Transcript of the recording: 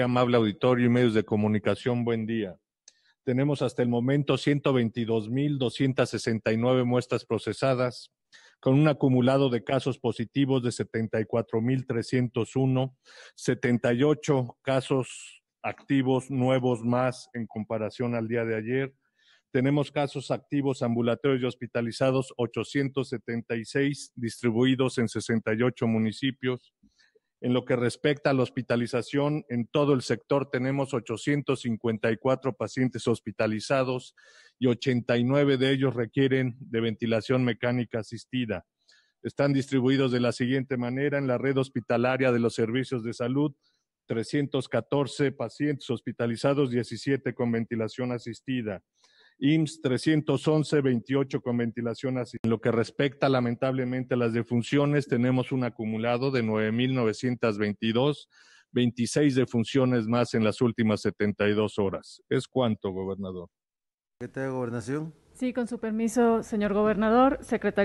amable auditorio y medios de comunicación, buen día. Tenemos hasta el momento 122.269 muestras procesadas, con un acumulado de casos positivos de 74.301, 78 casos activos nuevos más en comparación al día de ayer. Tenemos casos activos ambulatorios y hospitalizados 876 distribuidos en 68 municipios. En lo que respecta a la hospitalización, en todo el sector tenemos 854 pacientes hospitalizados y 89 de ellos requieren de ventilación mecánica asistida. Están distribuidos de la siguiente manera en la red hospitalaria de los servicios de salud, 314 pacientes hospitalizados, 17 con ventilación asistida. IMSS 311 28 con ventilación así. En lo que respecta lamentablemente a las defunciones, tenemos un acumulado de 9,922, 26 defunciones más en las últimas 72 horas. ¿Es cuánto, gobernador? Secretario de Gobernación. Sí, con su permiso, señor gobernador, secretaria.